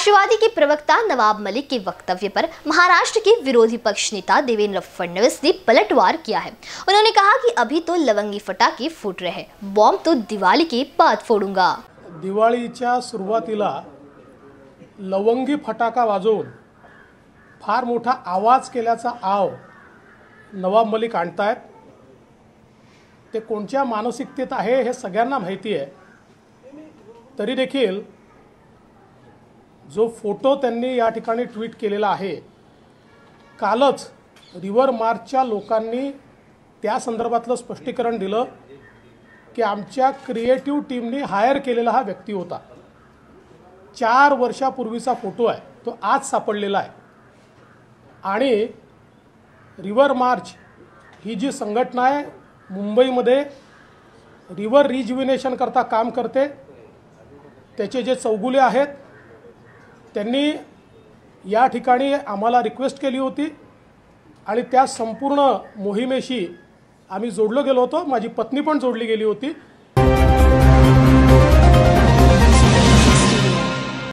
राष्ट्रवादी के प्रवक्ता नवाब मलिक के वक्तव्य पर महाराष्ट्र के विरोधी पक्ष नेता देवेंद्र फडणवीस ने पलटवार किया है उन्होंने कहा कि अभी तो लवंगी फटाके फूट रहे बॉम्ब तो दिवाली के बाद फोडूंगा दिवाळीच्या सुरुवातीला लवंगी फटाका वाजवून फार मोठा आवाज के आव नवाब मलिक आणतायत ते कोणत्या मानसिकतेत आहे हे सगळ्यांना माहिती तरी देखी जो फोटो त्यांनी या ठिकाणी ट्विट केलेला आहे कालच रिव्हर मार्चच्या लोकांनी त्या संदर्भातलं स्पष्टीकरण दिलं की आमच्या क्रिएटिव्ह टीमनी हायर केलेला हा व्यक्ती होता चार वर्षापूर्वीचा फोटो आहे तो आज सापडलेला आहे आणि रिव्हर मार्च ही जी संघटना आहे मुंबईमध्ये रिव्हर रिज्युविनेशनकरता काम करते त्याचे जे चौगुले आहेत त्यांनी या ठिकाणी आम्हाला रिक्वेस्ट केली होती आणि त्या संपूर्ण मोहिमेशी आम्ही जोडलो गेलो होतो माझी पत्नी पण जोडली गेली होती